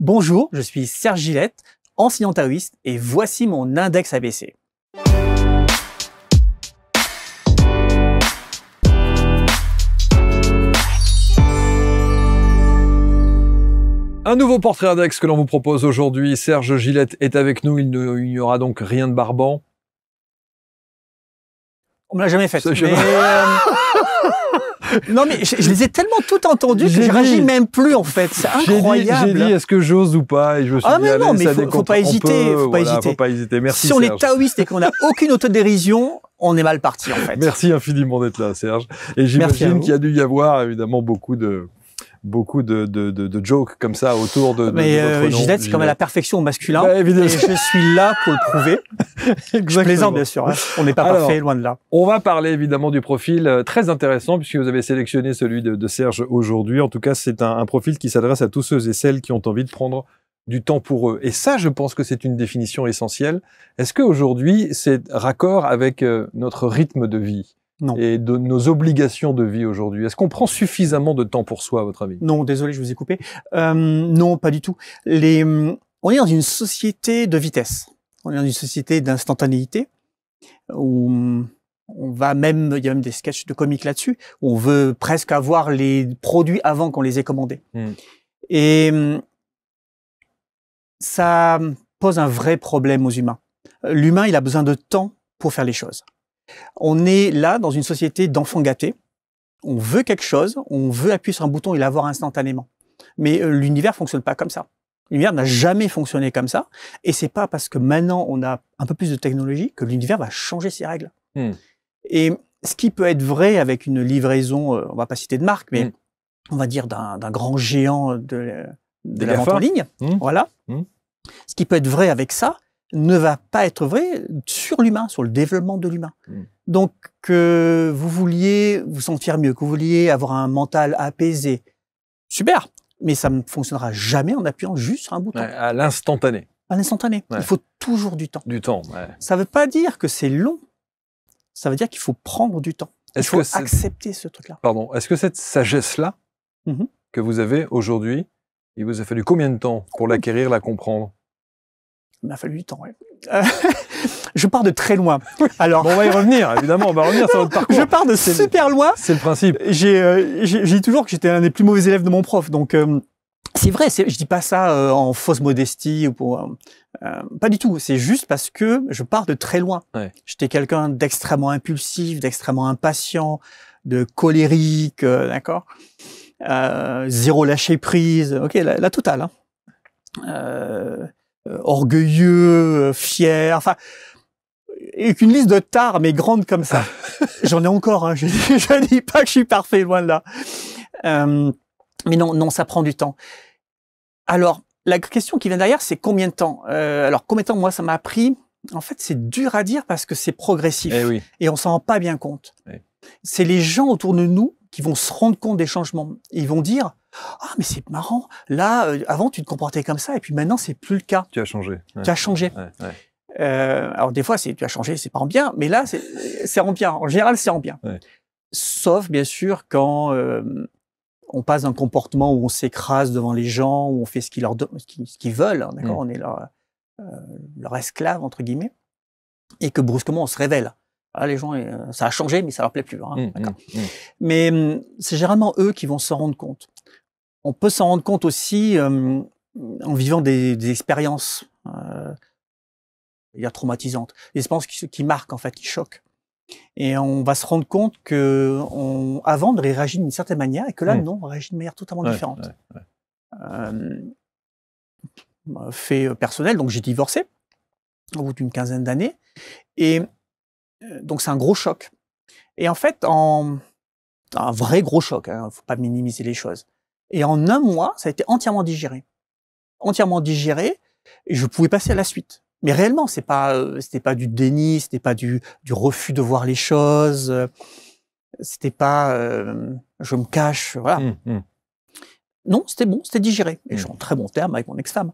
Bonjour, je suis Serge Gillette, ancien taoïste, et voici mon index ABC. Un nouveau portrait index que l'on vous propose aujourd'hui. Serge Gillette est avec nous. Il n'y aura donc rien de barbant, on ne l'a jamais fait. Euh, non, mais je, les ai tellement tout entendues que je réagis même plus, en fait. C'est incroyable. J'ai dit, est-ce que j'ose ou pas Et je me suis ah, mais non, mais faut, pas hésiter. faut, pas hésiter. Si on est taoïste et qu'on n'a aucune autodérision, on est mal parti, en fait. Merci infiniment d'être là, Serge. Et j'imagine qu'il y a dû y avoir, évidemment, beaucoup de beaucoup de, de, de, de, jokes comme ça autour de. de mais euh, Gisette, c'est quand à la perfection au masculin. Bah, évidemment. Et je suis là pour le prouver. je plaisante, bien sûr. Hein. On n'est pas parfait, loin de là. On va parler évidemment du profil euh, très intéressant puisque vous avez sélectionné celui de, Serge aujourd'hui. En tout cas, c'est un, un profil qui s'adresse à tous ceux et celles qui ont envie de prendre du temps pour eux. Et ça, je pense que c'est une définition essentielle. Est-ce qu'aujourd'hui, c'est raccord avec euh, notre rythme de vie et de nos obligations de vie aujourd'hui Est-ce qu'on prend suffisamment de temps pour soi, à votre avis Non, désolé, je vous ai coupé. Euh, non, pas du tout. Euh, on est dans une société de vitesse. On est dans une société d'instantanéité où euh, on va même, il y a même des sketchs de comiques là-dessus, où on veut presque avoir les produits avant qu'on les ait commandés. Hmm. Et ça pose un vrai problème aux humains. L'humain, il a besoin de temps pour faire les choses. On est là dans une société d'enfants gâtés. On veut quelque chose, on veut appuyer sur un bouton et l'avoir instantanément. Mais euh, l'univers fonctionne pas comme ça. L'univers n'a jamais fonctionné comme ça. Et c'est pas parce que maintenant on a un peu plus de technologie que l'univers va changer ses règles. Hmm. Et ce qui peut être vrai avec une livraison, euh, on va pas citer de marque, mais hmm. on va dire d'un grand géant de, euh, la vente en ligne, hmm. voilà. Ce qui peut être vrai avec ça, ne va pas être vrai sur l'humain, sur le développement de l'humain. Mm. Donc, que vous vouliez vous sentir mieux, que vous vouliez avoir un mental apaisé, super, mais ça ne fonctionnera jamais en appuyant juste sur un bouton. à l'instantané. À l'instantané. Il faut toujours du temps. Du temps, Ça ne veut pas dire que c'est long. Ça veut dire qu'il faut prendre du temps. Il faut accepter ce truc-là. Pardon. Est-ce que cette sagesse-là mm-hmm. que vous avez aujourd'hui, il vous a fallu combien de temps pour l'acquérir, la comprendre il m'a fallu du temps, ouais. Euh, je pars de très loin. Alors, on va y revenir, évidemment, on va revenir sur votre parcours. Je pars de super loin. C'est le principe. J'ai euh, dit toujours que j'étais un des plus mauvais élèves de mon prof, donc euh, c'est vrai. Je dis pas ça euh, en fausse modestie ou pour pas du tout. C'est juste parce que je pars de très loin. Ouais. J'étais quelqu'un d'extrêmement impulsif, d'extrêmement impatient, de colérique, d'accord. zéro lâcher prise. Ok, la, la totale. Hein. Euh, euh, orgueilleux, euh, fier, enfin, et qu'une liste de tares, mais grande comme ça. J'en ai encore, hein, je ne dis pas que je suis parfait, loin là. Euh, mais non, non, ça prend du temps. Alors, la question qui vient derrière, c'est combien de temps Alors, combien de temps, moi, ça m'a pris En fait, c'est dur à dire parce que c'est progressif. Eh et on s'en rend pas bien compte. C'est les gens autour de nous ils vont se rendre compte des changements. ils vont dire Ah, mais c'est marrant, là, euh, avant, tu te comportais comme ça, et puis maintenant, c'est plus le cas. Tu as changé. Tu as changé. Euh, alors, des fois, c'est tu as changé, c'est pas en bien, mais là, c'est en bien. En général, c'est en bien. Sauf, bien sûr, quand. Euh, on passe d'un comportement où on s'écrase devant les gens, où on fait ce qu'ils veulent, hein, mm. on est leur esclave, entre guillemets, et que brusquement on se révèle. Ah, les gens, euh, ça a changé, mais ça leur plaît plus. Hein, mmh, mmh, mmh. Mais c'est généralement eux qui vont s'en rendre compte. On peut s'en rendre compte aussi en vivant des, expériences, euh, traumatisantes, des expériences qui, qui, marquent en fait, qui choquent. Et on va se rendre compte que on, avant réagit d'une certaine manière et que là, non, on réagit de manière totalement différente. Bah, fait personnel, donc j'ai divorcé au bout d'une quinzaine d'années. Et euh, donc c'est un gros choc. Et en fait, en, un vrai gros choc, hein, faut pas minimiser les choses. Et en un mois, ça a été entièrement digéré. Entièrement digéré, et je pouvais passer à la suite. Mais réellement, c'est pas, euh, c'était pas du déni, c'était pas du, du, refus de voir les choses, c'était pas euh, je me cache, voilà. Mmh, mmh. Non, c'était bon, c'était digéré. Et mmh. je suis en très bon terme avec mon ex-femme.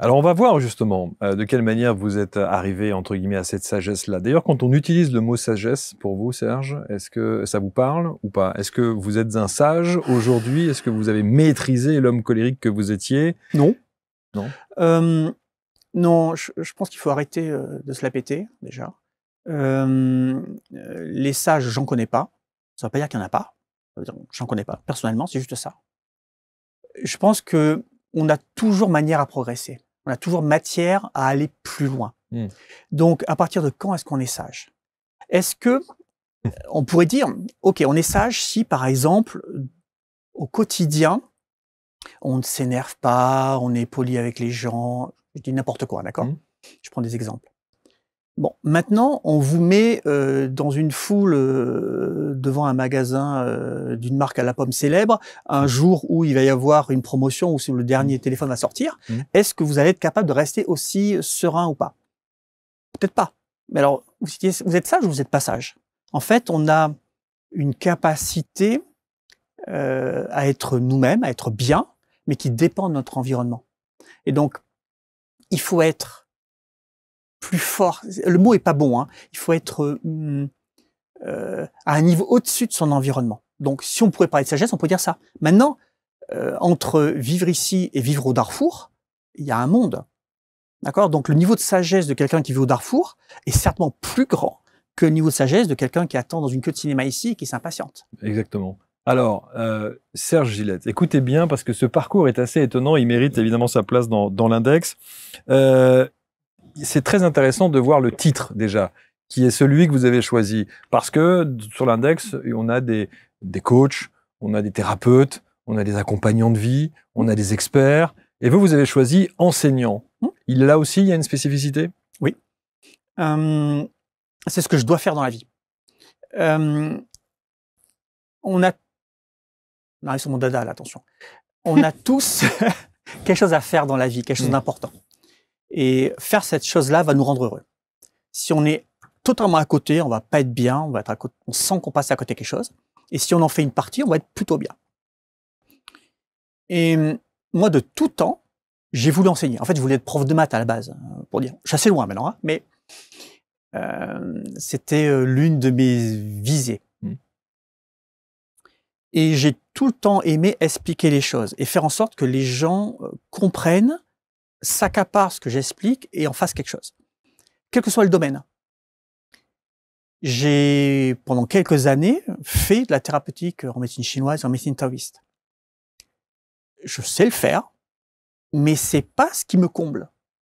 Alors on va voir justement euh, de quelle manière vous êtes euh, arrivé entre guillemets à cette sagesse-là. D'ailleurs, quand on utilise le mot sagesse pour vous, Serge, est-ce que ça vous parle ou pas Est-ce que vous êtes un sage aujourd'hui Est-ce que vous avez maîtrisé l'homme colérique que vous étiez Non. Non. non, je, pense qu'il faut arrêter euh, de se la péter déjà. les sages, j'en connais pas. Ça ne veut pas dire qu'il n'y en a pas. J'en connais pas. Personnellement, c'est juste ça. Je pense que a toujours manière à progresser on a toujours matière à aller plus loin. Hmm. Donc, à partir de quand est-ce qu'on est sage Est-ce que euh, on pourrait dire, ok, on est sage si, par exemple, au quotidien, on ne s'énerve pas, on est poli avec les gens. Je dis n'importe quoi, d'accord hmm. Je prends des exemples. Bon, maintenant, on vous met euh, dans une foule euh, devant un magasin euh, d'une marque à la pomme célèbre, un mmh. jour où il va y avoir une promotion ou si le dernier mmh. téléphone va sortir. Mmh. Est-ce que vous allez être capable de rester aussi serein ou pas Peut-être pas. Mais alors, vous, êtes sage ou vous êtes pas sage En fait, on a une capacité euh, à être nous-mêmes, à être bien, mais qui dépend de notre environnement. Et donc, il faut être plus fort. Le mot est pas bon. Hein. Il faut être hum, euh, à un niveau au-dessus de son environnement. Donc, si on pourrait parler de sagesse, on pourrait dire ça. Maintenant, euh, entre vivre ici et vivre au Darfour, il y a un monde. D'accord Donc, le niveau de sagesse de quelqu'un qui vit au Darfour est certainement plus grand que le niveau de sagesse de quelqu'un qui attend dans une queue de cinéma ici et qui s'impatiente. Exactement. Alors, euh, Serge Gillette, écoutez bien parce que ce parcours est assez étonnant, il mérite évidemment sa place dans, l'index c'est très intéressant de voir le titre déjà, qui est celui que vous avez choisi. Parce que sur l'index, on a des, des coachs, on a des thérapeutes, on a des accompagnants de vie, on a des experts. Et vous, vous avez choisi enseignant. Hmm. Il, là aussi, il y a une spécificité Oui. Euh, c'est ce que je dois faire dans la vie. Euh, on a. arrive sur mon dada, attention. On a tous quelque chose à faire dans la vie, quelque chose hmm. d'important. Et faire cette chose-là va nous rendre heureux. Si on est totalement à côté, on va pas être bien, on va être à on sent qu'on passe à côté quelque chose. Et si on en fait une partie, on va être plutôt bien. Et moi, de tout temps, j'ai voulu enseigner. En fait, je voulais être prof de maths à la base, euh, pour dire. Je suis assez loin maintenant, hein, mais euh, c'était euh, l'une de mes visées. Hmm. Et j'ai tout le temps aimé expliquer les choses et faire en sorte que les gens comprennent s'accapare ce que j'explique et en fasse quelque chose, quel que soit le domaine. J'ai, pendant quelques années, fait de la thérapeutique en médecine chinoise, en médecine taoïste. Je sais le faire, mais c'est pas ce qui me comble.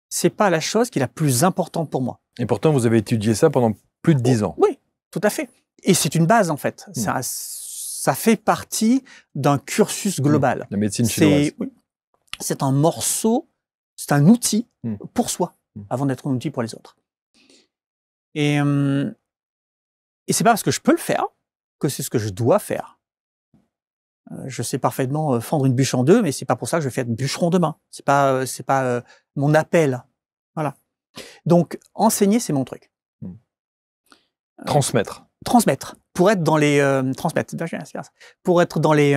C'est pas la chose qui est la plus importante pour moi. Et pourtant, vous avez étudié ça pendant plus de dix ans. Oui, tout à fait. Et c'est une base, en fait. Hmm. Ça, fait partie d'un cursus hmm. global. La médecine chinoise. C'est un morceau c'est un outil mmh. pour soi mmh. avant d'être un outil pour les autres. Et, euh, et c'est pas parce que je peux le faire que c'est ce que je dois faire. Euh, je sais parfaitement euh, fendre une bûche en deux, mais c'est pas pour ça que je vais faire de bûcheron demain. C'est pas, c'est pas mon appel. Voilà. Donc, enseigner, c'est mon truc. Mmh. Transmettre. transmettre. Pour être dans les transmettre. Pour être dans les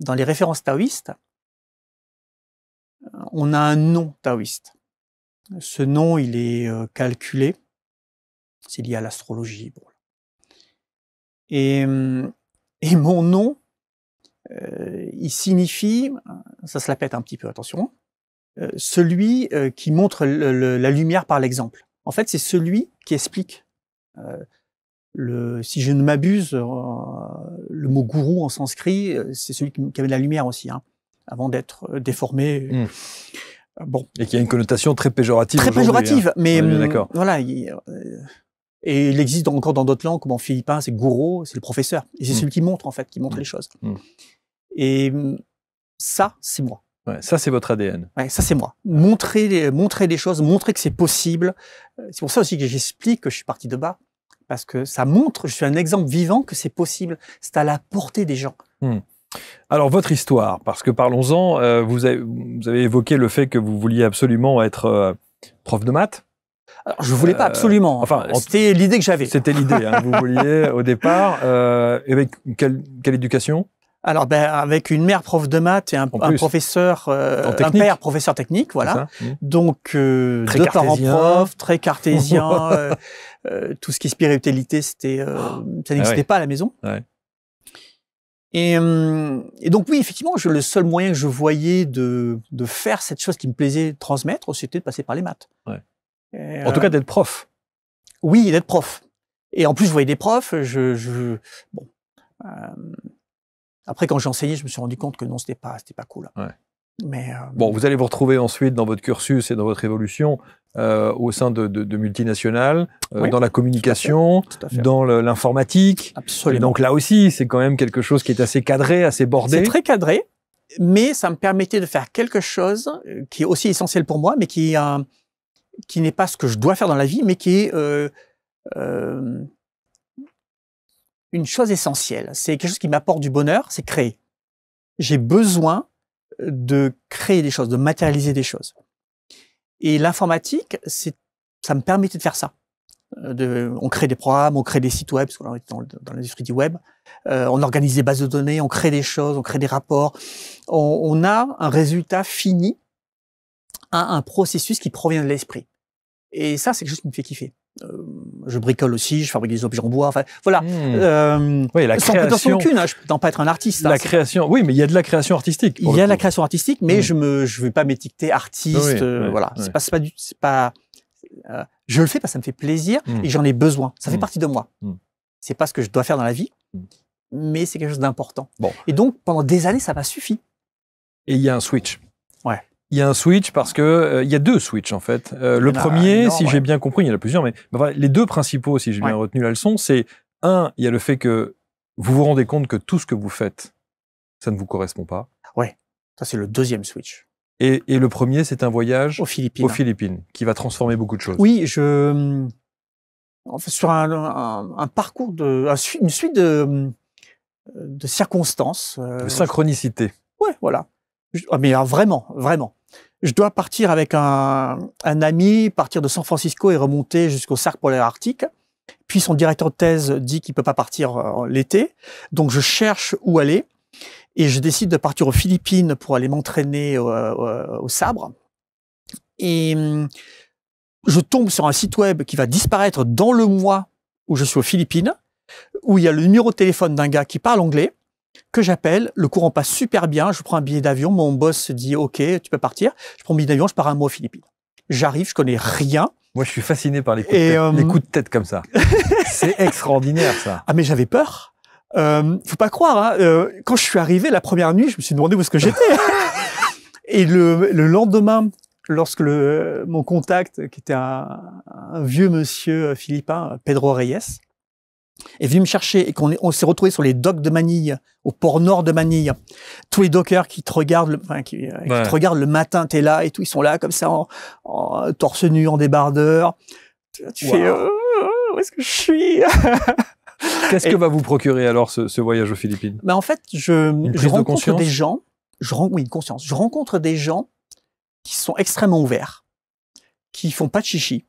dans les références taoïstes, on a un nom taoïste. Ce nom, il est euh, calculé. C'est lié à l'astrologie. Euh, et, mon nom, euh, il signifie, ça se la pète un petit peu, attention, celui qui montre la lumière par l'exemple. En fait, c'est celui qui explique, si je ne m'abuse, le mot gourou en sanskrit, c'est celui qui, avait de la lumière aussi. Hein avant d'être euh, déformé. Hmm. Euh, bon. Et qui a une connotation très péjorative. Très péjorative, hein. mais hum, d'accord. voilà. Euh, et il existe encore dans d'autres langues, comme en philippin, c'est gourou, c'est le professeur. Et c'est hmm. celui qui montre, en fait, qui montre hmm. les choses. Et hum, ça, c'est moi. ça, c'est votre ADN. Ouais, ça, c'est moi. Montrer, les, montrer des choses, montrer que c'est possible. C'est pour ça aussi que j'explique que je suis parti de bas. Parce que ça montre, je suis un exemple vivant que c'est possible. C'est à la portée des gens. Alors votre histoire, parce que parlons-en, euh, vous, avez, évoqué le fait que vous vouliez absolument être euh, prof de maths. Alors, je voulais pas euh, absolument. enfin, c'était l'idée que j'avais. C'était l'idée. Hein, vous vouliez au départ. avec quelle, éducation alors, ben, avec une mère prof de maths et un, professeur, père professeur technique, voilà. Donc, très deux parents très cartésien. tout ce qui est spiritualité, c'était, oh. ça n'existait ah pas à la maison. Et, euh, et, donc oui, effectivement, le seul moyen que je voyais de, faire cette chose qui me plaisait transmettre, c'était de passer par les maths. en tout euh, cas, d'être prof. Oui, d'être prof. Et en plus, je voyais des profs. Je, bon. Euh, après, quand j'ai enseigné, je me suis rendu compte que non, c'était pas, c'était pas cool. Euh, bon, vous allez vous retrouver ensuite dans votre cursus et dans votre évolution euh, au sein de, multinationales, euh, dans la communication, dans l'informatique. Absolument. Et donc là aussi, c'est quand même quelque chose qui est assez cadré, assez bordé. C'est très cadré, mais ça me permettait de faire quelque chose qui est aussi essentiel pour moi, mais qui, qui n'est pas ce que je dois faire dans la vie, mais qui est une chose essentielle. C'est quelque chose qui m'apporte du bonheur, c'est créer. J'ai besoin de créer des choses, de matérialiser des choses. Et l'informatique, c'est, ça me permettait de faire ça. Euh, on crée des programmes, on crée des sites web, parce qu'on est dans, l'industrie du web. Euh, on organise des bases de données, on crée des choses, on crée des rapports. On, a un résultat fini à un processus qui provient de l'esprit. Et ça, c'est juste chose qui me fait kiffer. Euh, je bricole aussi, je fabrique des objets en bois. Enfin, voilà. Hmm. Euh, oui, la sans création, aucune, je hein, je peux pas être un artiste. Hein. La création, oui, mais il y a de la création artistique. Il y a de la création artistique, mais hmm. je me, je vais pas m'étiqueter artiste. Euh, voilà, c'est pas, c'est pas, je le fais parce que ça me fait plaisir hmm. et j'en ai besoin. Ça fait partie de moi. C'est pas ce que je dois faire dans la vie, mais c'est quelque chose d'important. Bon. Et donc pendant des années, ça m'a suffi. Et il y a un switch. Ouais il y a un switch parce que euh, il y a deux switches en fait. Euh, le premier, si j'ai bien compris, il y en a plusieurs, mais les deux principaux, si j'ai bien retenu la leçon, c'est un, il y a le fait que vous vous rendez compte que tout ce que vous faites, ça ne vous correspond pas. Oui, ça c'est le deuxième switch. Et, le premier, c'est un voyage aux Philippines. aux Philippines, qui va transformer beaucoup de choses. Oui, je en fait, sur un, parcours de une suite de, de circonstances, euh, de synchronicité. Oui, voilà. Ah, mais ah, vraiment, vraiment je dois partir avec un, ami, partir de San Francisco et remonter jusqu'au cercle polaire arctique. Puis son directeur de thèse dit qu'il peut pas partir euh, l'été, donc je cherche où aller et je décide de partir aux Philippines pour aller m'entraîner euh, euh, au, sabre. Et hum, je tombe sur un site web qui va disparaître dans le mois où je suis aux Philippines, où il y a le numéro de téléphone d'un gars qui parle anglais que j'appelle, le courant passe super bien, je prends un billet d'avion, mon boss se dit OK, tu peux partir. Je prends un billet d'avion, je pars un mois aux Philippines. J'arrive, je connais rien. Moi, je suis fasciné par les coups, de, euh, tête, comme ça. c'est extraordinaire, ça. Ah, mais j'avais peur. Euh, faut pas croire. Hein. Euh, quand je suis arrivé la première nuit, je me suis demandé où est-ce que j'étais. et le, lendemain, lorsque mon contact, qui était un vieux monsieur philippin, Pedro Reyes, est venu me chercher et qu'on on s'est retrouvé sur les docks de Manille, au port nord de Manille. Tous les dockers qui te regardent, le, enfin, qui, euh, te regardent le matin, t'es là et tout, ils sont là comme ça, en, torse nu, en débardeur. Tu fais, oh, où est-ce que je suis Qu'est-ce que va vous procurer alors ce, voyage aux Philippines ben, En fait, je, je rencontre des gens, je, oui, une conscience, je rencontre des gens qui sont extrêmement ouverts, qui font pas de chichi,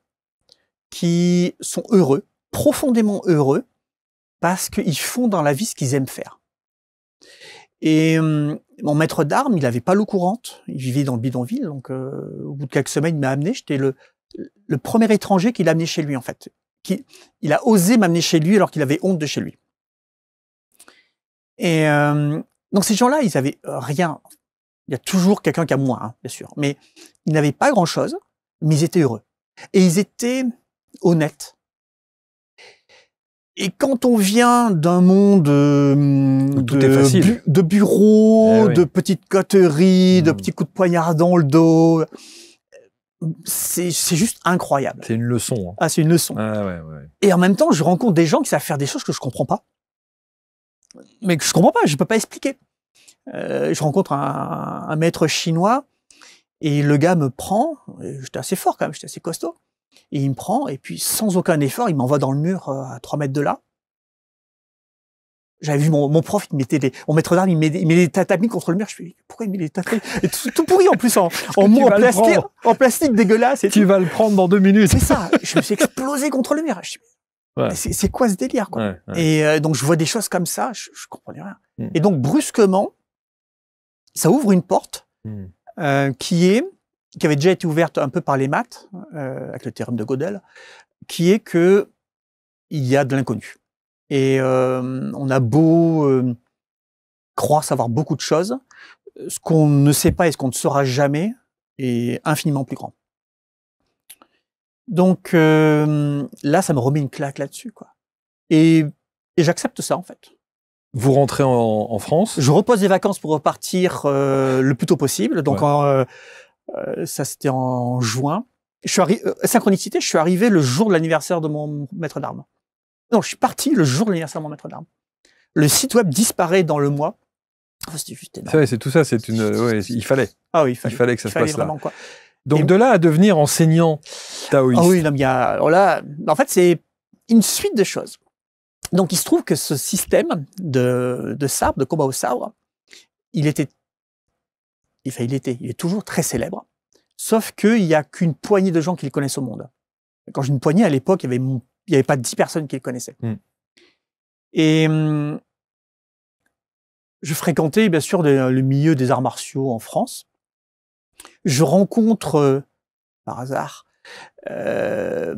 qui sont heureux, profondément heureux, parce qu'ils font dans la vie ce qu'ils aiment faire. Et mon maître d'armes, il n'avait pas l'eau courante, il vivait dans le bidonville, donc euh, au bout de quelques semaines, il m'a amené, j'étais le, premier étranger qu'il a amené chez lui en fait. Qui, il a osé m'amener chez lui alors qu'il avait honte de chez lui. Et donc ces gens-là, ils n'avaient euh, rien. Il y a toujours quelqu'un qui a moins, hein, bien sûr, mais ils n'avaient pas grand-chose, mais ils étaient heureux. Et ils étaient honnêtes. Et quand on vient d'un monde euh, tout de, de bureaux, eh de petites coteries, de hmm. petits coups de poignard dans le dos, c'est juste incroyable. C'est une leçon. Hein. Ah, c'est une leçon. Ah, et en même temps, je rencontre des gens qui savent faire des choses que je comprends pas. Mais que je comprends pas, je peux pas expliquer. Euh, je rencontre un, un maître chinois et le gars me prend. J'étais assez fort quand même, j'étais assez costaud. Et il me prend, et puis sans aucun effort, il m'envoie dans le mur euh, à 3 mètres de là. J'avais vu mon, mon, prof, il mettait des, mon maître d'armes, il, il met, des tatamis contre le mur. Je me suis pourquoi il met des tatamis et tout, pourri en plus, en, en, plastique, en plastique dégueulasse. tu vas le prendre dans deux minutes. C'est ça. Je me suis explosé contre le mur. C'est quoi ce délire quoi Et euh, donc je vois des choses comme ça, je, je comprenais rien. Hmm. Et donc brusquement, ça ouvre une porte hmm. euh, qui est qui avait déjà été ouverte un peu par les maths, euh, avec le théorème de Gödel, qui est que il y a de l'inconnu. Et euh, on a beau euh, croire savoir beaucoup de choses, ce qu'on ne sait pas et ce qu'on ne saura jamais est infiniment plus grand. Donc là, ça me remet une claque là-dessus, quoi. Et, j'accepte ça en fait. Vous rentrez en, France Je repose des vacances pour repartir le plus tôt possible. Donc en euh, ça, c'était en juin. Je suis euh, synchronicité, je suis arrivé le jour de l'anniversaire de mon maître d'armes. Non, je suis parti le jour de l'anniversaire de mon maître d'armes. Le site web disparaît dans le mois. Ah, c'était juste C'est tout ça, c'est une. il fallait. Ah oui, il fallait. que ça se passe là. Donc de là à devenir enseignant taoïste. Ah oui, il y a... en fait, c'est une suite de choses. Donc il se trouve que ce système de, de sabre, de combat au sabre, il était enfin il était, il est toujours très célèbre, sauf qu'il n'y a qu'une poignée de gens qui le connaissent au monde. Quand j'ai une poignée, à l'époque, il n'y avait, y avait pas dix personnes qui le connaissaient. Hmm. Et hum, je fréquentais bien sûr le, milieu des arts martiaux en France. Je rencontre, euh, par hasard, euh,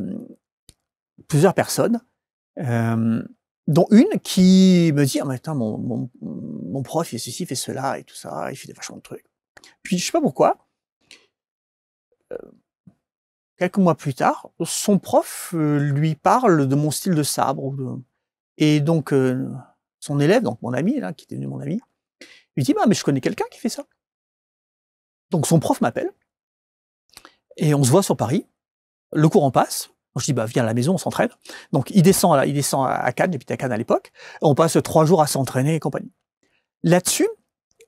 plusieurs personnes, euh, dont une qui me dit ah, mon, prof, il fait ceci, il fait cela, et tout ça, il fait des vachement de trucs. Puis je sais pas pourquoi, euh, quelques mois plus tard, son prof euh, lui parle de mon style de sabre. Et donc euh, son élève, donc mon ami, là, qui est devenu mon ami, lui dit bah, mais je connais quelqu'un qui fait ça. Donc son prof m'appelle et on se voit sur Paris. Le courant passe. je dis bah viens à la maison, on s'entraîne. Donc il descend là, il descend à Cannes, j'habitais à Cannes à l'époque. On passe trois jours à s'entraîner et compagnie. Là-dessus,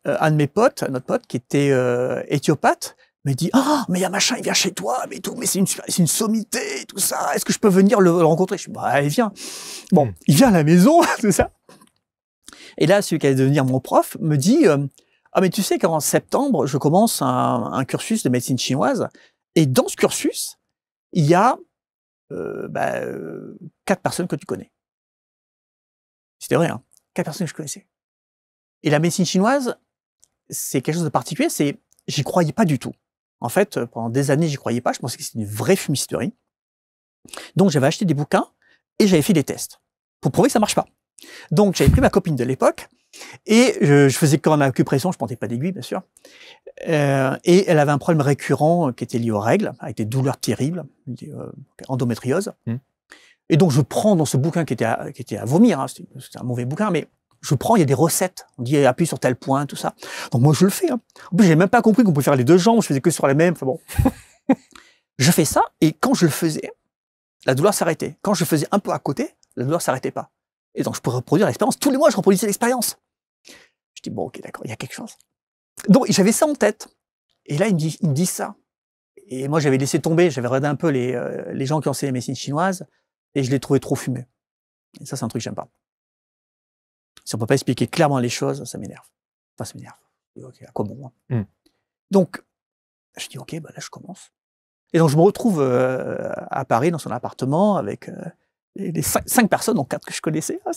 euh, un de mes potes, notre pote, qui était éthiopate, euh, éthiopathe, me dit ah mais il y a machin il vient chez toi mais tout mais c'est une c'est une sommité tout ça est-ce que je peux venir le, rencontrer je dis bah il vient bon hmm. il vient à la maison tout ça et là celui qui allait devenir mon prof me dit euh, ah mais tu sais qu'en septembre je commence un, cursus de médecine chinoise et dans ce cursus il y a bah, quatre personnes que tu connais c'était vrai hein quatre personnes que je connaissais et la médecine chinoise c'est quelque chose de particulier, c'est j'y croyais pas du tout. En fait, euh, pendant des années, j'y croyais pas, je pensais que c'était une vraie fumisterie. Donc j'avais acheté des bouquins et j'avais fait des tests pour prouver que ça marche pas. Donc j'avais pris ma copine de l'époque et je, faisais quand même acupression, je portais pas d'aiguille bien sûr. Euh, et elle avait un problème récurrent euh, qui était lié aux règles, avec des douleurs terribles, endométriose. Mmh. Et donc je prends dans ce bouquin qui était à, vomir, hein, c'était un mauvais bouquin, mais je prends, il y a des recettes. On dit appuie sur tel point, tout ça. Donc moi je le fais. Hein. En plus, j'ai même pas compris qu'on pouvait faire les deux jambes, je faisais que sur les mêmes. bon. je fais ça et quand je le faisais, la douleur s'arrêtait. Quand je faisais un peu à côté, la douleur s'arrêtait pas. Et donc je pourrais reproduire l'expérience. Tous les mois, je reproduisais l'expérience. Je dis bon, ok, d'accord, il y a quelque chose. Donc j'avais ça en tête. Et là, il me dit, ça. Et moi, j'avais laissé tomber, j'avais regardé un peu les, euh, les gens qui enseignaient la médecine chinoises, et je les trouvais trop fumés. Et ça, c'est un truc que j'aime pas. Si on peut pas expliquer clairement les choses, ça m'énerve. Enfin, ça m'énerve. Ok, à quoi bon hein? hmm. Donc, je dis, ok, bah là, je commence. Et donc, je me retrouve euh, à Paris, dans son appartement, avec euh, les cinq, personnes, dont quatre que je connaissais. Ah,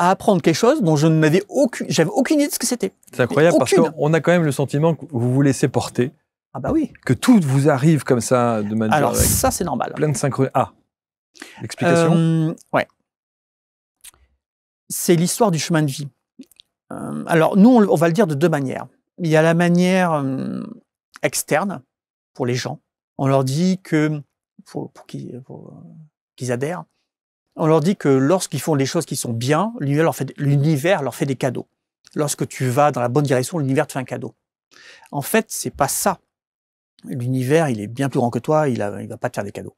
À apprendre quelque chose dont je n'avais aucune, j'avais aucune idée de ce que c'était. C'est incroyable parce qu'on a quand même le sentiment que vous vous laissez porter. Ah bah oui. Que tout vous arrive comme ça de manière. Alors euh, ça c'est normal. Plein de synchro. Ah. Explication. ouais c'est l'histoire du chemin de vie. Euh, alors, nous, on, va le dire de deux manières. Il y a la manière euh, externe pour les gens. On leur dit que, pour, qu'ils adhèrent, on leur dit que lorsqu'ils font des choses qui sont bien, l'univers leur, fait, leur fait des cadeaux. Lorsque tu vas dans la bonne direction, l'univers te fait un cadeau. En fait, c'est pas ça. L'univers, il est bien plus grand que toi, il ne va pas te faire des cadeaux.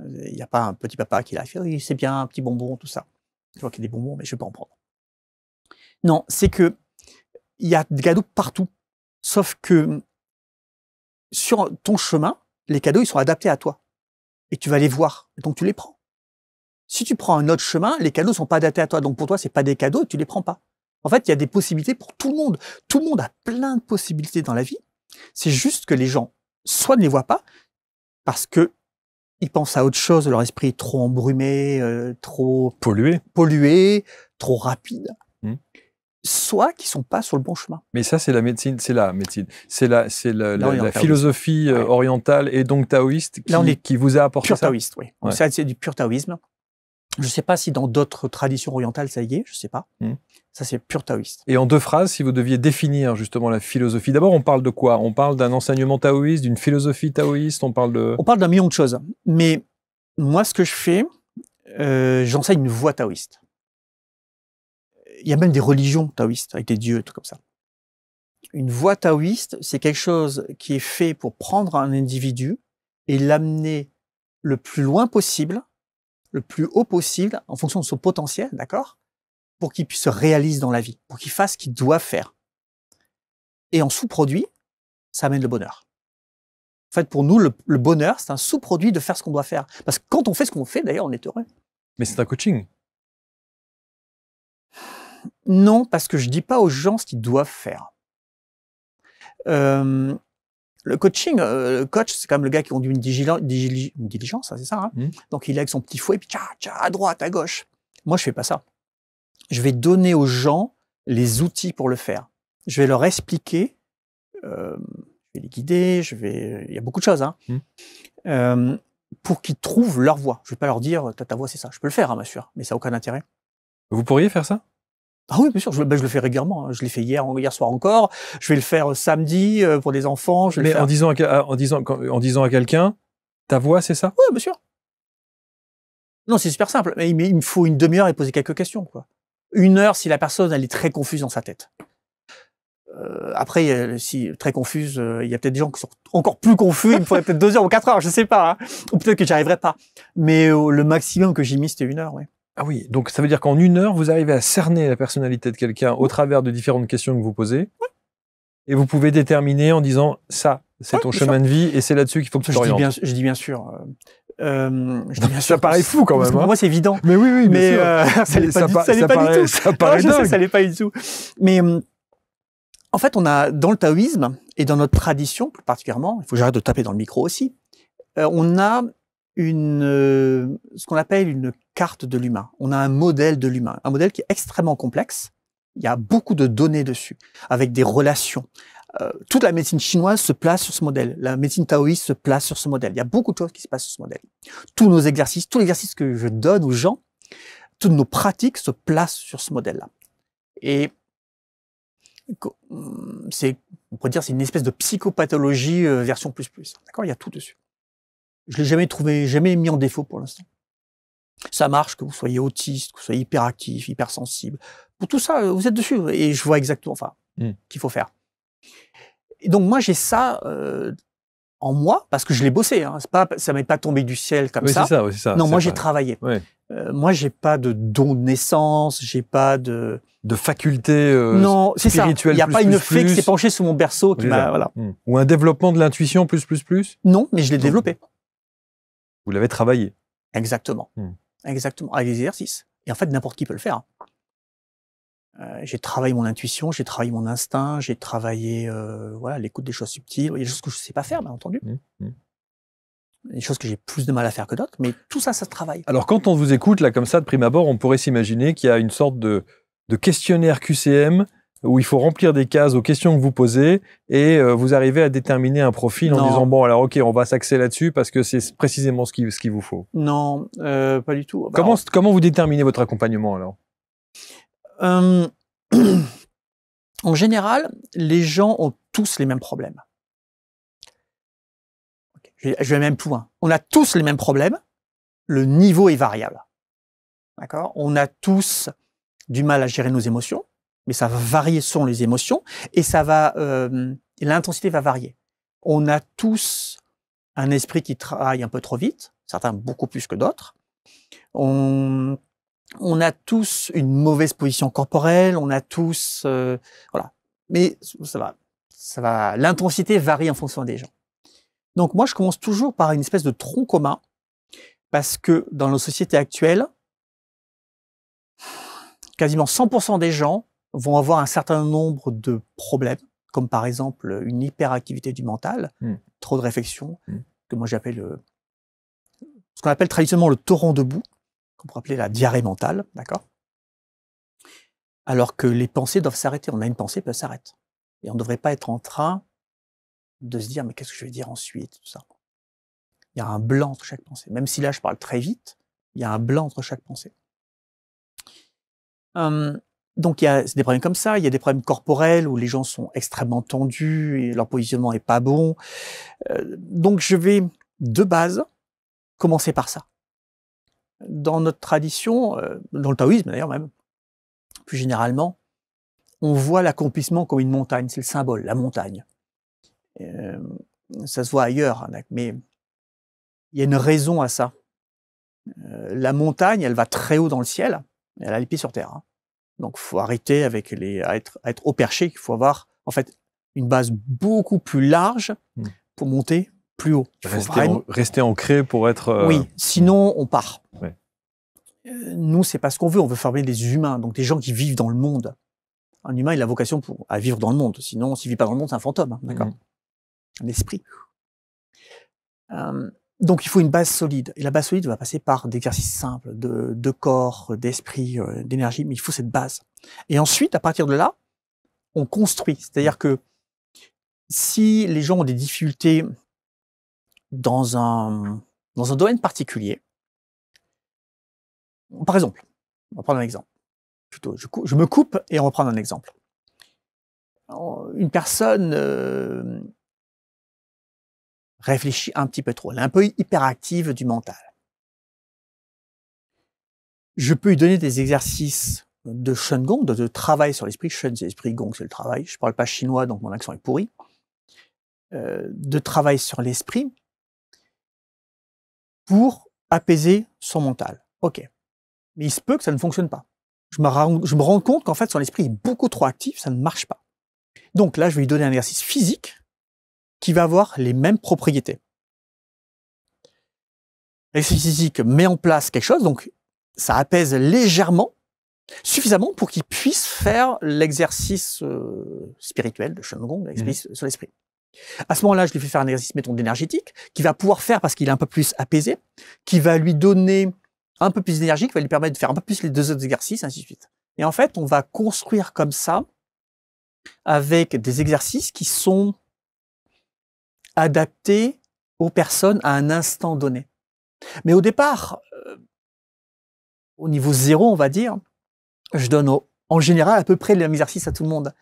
Il n'y a pas un petit papa qui l'a fait, oui, c'est bien, un petit bonbon, tout ça. Je vois qu'il y a des bonbons, mais je ne vais pas en prendre. Non, c'est que il y a des cadeaux partout. Sauf que sur ton chemin, les cadeaux, ils sont adaptés à toi. Et tu vas les voir. Donc tu les prends. Si tu prends un autre chemin, les cadeaux ne sont pas adaptés à toi. Donc pour toi, c'est pas des cadeaux, tu les prends pas. En fait, il y a des possibilités pour tout le monde. Tout le monde a plein de possibilités dans la vie. C'est juste que les gens, soit ne les voient pas, parce que ils pensent à autre chose, leur esprit est trop embrumé, euh, trop pollué, pollué trop rapide. Hmm. Soit qu'ils sont pas sur le bon chemin. Mais ça, c'est la médecine, c'est la médecine, c'est la, c'est la, philosophie euh, orientale et donc taoïste qui, vous a apporté pur ça. Taoïste, oui. c'est du pur taoïsme. Je ne sais pas si dans d'autres traditions orientales ça y est, je ne sais pas. Hmm. Ça, c'est pur taoïste. Et en deux phrases, si vous deviez définir justement la philosophie, d'abord, on parle de quoi On parle d'un enseignement taoïste, d'une philosophie taoïste, on parle de... On parle d'un million de choses. Mais moi, ce que je fais, euh, j'enseigne une voie taoïste. Il y a même des religions taoïstes, avec des dieux, et tout comme ça. Une voie taoïste, c'est quelque chose qui est fait pour prendre un individu et l'amener le plus loin possible le plus haut possible en fonction de son potentiel, d'accord Pour qu'il puisse se réaliser dans la vie, pour qu'il fasse ce qu'il doit faire. Et en sous-produit, ça amène le bonheur. En fait, pour nous, le, bonheur, c'est un sous-produit de faire ce qu'on doit faire. Parce que quand on fait ce qu'on fait, d'ailleurs, on est heureux. Mais c'est un coaching. Non, parce que je ne dis pas aux gens ce qu'ils doivent faire. Euh, le coaching, euh, le coach, c'est quand même le gars qui conduit une, diligence, hein, c'est ça. Hein. Mmh. Donc il est avec son petit fouet, puis tcha, tcha, à droite, à gauche. Moi, je fais pas ça. Je vais donner aux gens les outils pour le faire. Je vais leur expliquer, euh, je vais les guider, je vais, il y a beaucoup de choses, hein. mmh. euh, pour qu'ils trouvent leur voie. Je ne vais pas leur dire, ta, ta c'est ça. Je peux le faire, hein, bien sûr, mais ça n'a aucun intérêt. Vous pourriez faire ça ah oui, bien sûr, je, le ben, fais régulièrement. Hein. Je l'ai fait hier, hier soir encore. Je vais le faire euh, samedi euh, pour des enfants. Je Mais en disant à, en disant en disant à quelqu'un, ta voix, c'est ça Oui, bien sûr. Non, c'est super simple. Mais il me faut une demi-heure et poser quelques questions. Quoi. Une heure si la personne elle est très confuse dans sa tête. Euh, après, si très confuse, il y a peut-être des gens qui sont encore plus confus. Il me faudrait peut-être deux heures ou quatre heures, je ne sais pas. Hein. Ou peut-être que j'arriverai pas. Mais le maximum que j'ai mis, c'était une heure. Ah oui, donc ça veut dire qu'en une heure, vous arrivez à cerner la personnalité de quelqu'un au travers de différentes questions que vous posez. Et vous pouvez déterminer en disant ça, c'est ton chemin de vie et c'est là-dessus qu'il faut que tu t'orientes. Je, dis bien sûr. Euh, euh, je dis bien sûr ça paraît fou quand même. Hein. Pour moi, c'est évident. Mais oui, oui, mais euh, ça n'est pas, du tout. Ça paraît je sais, ça n'est pas du tout. Mais en fait, on a dans le taoïsme et dans notre tradition plus particulièrement, il faut que j'arrête de taper dans le micro aussi. on a une, ce qu'on appelle une carte de l'humain, on a un modèle de l'humain, un modèle qui est extrêmement complexe. Il y a beaucoup de données dessus, avec des relations. Euh, toute la médecine chinoise se place sur ce modèle. La médecine taoïste se place sur ce modèle. Il y a beaucoup de choses qui se passent sur ce modèle. Tous nos exercices, tous les exercices que je donne aux gens, toutes nos pratiques se placent sur ce modèle-là. Et hmm, c'est, on pourrait dire, c'est une espèce de psychopathologie euh, version plus plus. D'accord, il y a tout dessus. Je l'ai jamais trouvé, jamais mis en défaut pour l'instant. Ça marche que vous soyez autiste, que vous soyez hyperactif, hypersensible. Pour tout ça, vous êtes dessus. Et je vois exactement enfin, hmm. qu'il faut faire. Et donc, moi, j'ai ça euh, en moi, parce que je l'ai bossé. Hein. Pas, ça ne m'est pas tombé du ciel comme ça. ça, c'est ça. Non, moi, j'ai travaillé. Moi, je euh, moi, j'ai pas de don de naissance, j'ai pas de. De faculté spirituelle. Euh, non, c'est ça. Il n'y a pas une fée qui s'est penchée sous mon berceau. Qui hmm. Ou un développement de l'intuition plus, plus, plus Non, mais je l'ai développé. Vous l'avez travaillé. Exactement. Hmm. Exactement, avec des exercices. Et en fait, n'importe qui peut le faire. Hein. Euh, j'ai travaillé mon intuition, j'ai travaillé mon instinct, j'ai travaillé euh, voilà l'écoute des choses subtiles. Il y a des choses que je ne sais pas faire, bien entendu. y mmh, a mmh. Des choses que j'ai plus de mal à faire que d'autres, mais tout ça, ça se travaille. Alors, quand on vous écoute, là, comme ça, de prime abord, on pourrait s'imaginer qu'il y a une sorte de questionnaire QCM où il faut remplir des cases aux questions que vous posez et euh, vous arrivez à déterminer un profil en disant bon alors ok on va s'axer là-dessus parce que c'est précisément ce qu'il ce vous faut. Non, euh, pas du tout. Bah, comment, vous déterminez votre accompagnement alors hum, En général, les gens ont tous les mêmes problèmes. Je vais même plus On a tous les mêmes problèmes. Le niveau est variable. D'accord On a tous du mal à gérer nos émotions mais ça va varier selon les émotions et ça va euh, l'intensité va varier. On a tous un esprit qui travaille un peu trop vite, certains beaucoup plus que d'autres. On, on a tous une mauvaise position corporelle, on a tous euh, voilà. Mais ça va, ça va. L'intensité varie en fonction des gens. Donc moi, je commence toujours par une espèce de tronc commun parce que dans nos sociétés actuelles, quasiment 100% des gens vont avoir un certain nombre de problèmes, comme par exemple une hyperactivité du mental, hmm. trop de réflexion, hmm. que moi j'appelle euh, ce qu'on appelle traditionnellement le torrent de boue, qu'on pourrait appeler la diarrhée mentale, d'accord Alors que les pensées doivent s'arrêter. On a une pensée, puis elle s'arrête. Et on ne devrait pas être en train de se dire, mais qu'est-ce que je vais dire ensuite tout ça. Il y a un blanc entre chaque pensée. Même si là, je parle très vite, il y a un blanc entre chaque pensée. Hum, donc il y a des problèmes comme ça, il y a des problèmes corporels où les gens sont extrêmement tendus et leur positionnement est pas bon. Euh, donc je vais de base commencer par ça. Dans notre tradition, euh, dans le taoïsme d'ailleurs même, plus généralement, on voit l'accomplissement comme une montagne, c'est le symbole, la montagne. Euh, ça se voit ailleurs, mais il y a une raison à ça. la montagne, elle va très haut dans le ciel, elle a les pieds sur terre. Hein. Donc, il faut arrêter avec les, à être, à être au perché. Il faut avoir, en fait, une base beaucoup plus large hmm. pour monter plus haut. Rester, rester, ancré pour être. Euh, oui, sinon, on part. Ouais. Euh, nous, c'est pas ce qu'on veut. On veut former des humains, donc des gens qui vivent dans le monde. Un humain, il a vocation pour, à vivre dans le monde. Sinon, s'il vit pas dans le monde, c'est un fantôme. Hein, d'accord hmm. Un esprit. Euh, donc il faut une base solide. Et la base solide va passer par d'exercices simples de, corps, d'esprit, euh, d'énergie, mais il faut cette base. Et ensuite, à partir de là, on construit. C'est-à-dire que si les gens ont des difficultés dans un, dans un domaine particulier, par exemple, on va prendre un exemple. Plutôt, je, me coupe et on reprend un exemple. Une personne... Euh, réfléchit un petit peu trop. Elle est un peu hyperactive du mental. Je peux lui donner des exercices de Shen Gong, de, travail sur l'esprit. Shen, c'est l'esprit, Gong, c'est le travail. Je ne parle pas chinois, donc mon accent est pourri. Euh, de travail sur l'esprit pour apaiser son mental. OK. Mais il se peut que ça ne fonctionne pas. Je me, rends, je me rends compte qu'en fait, son esprit est beaucoup trop actif, ça ne marche pas. Donc là, je vais lui donner un exercice physique qui va avoir les mêmes propriétés. L'exercice physique met en place quelque chose, donc ça apaise légèrement, suffisamment pour qu'il puisse faire l'exercice euh, spirituel de Shenlong, l'exercice mhm. sur l'esprit. À ce moment-là, je lui fais faire un exercice, mettons, énergétique qu'il va pouvoir faire parce qu'il est un peu plus apaisé, qui va lui donner un peu plus d'énergie, qui va lui permettre de faire un peu plus les deux autres exercices, ainsi de suite. Et en fait, on va construire comme ça, avec des exercices qui sont adapté aux personnes à un instant donné. Mais au départ, euh, au niveau zéro, on va dire, je donne en général à peu près le même à tout le monde.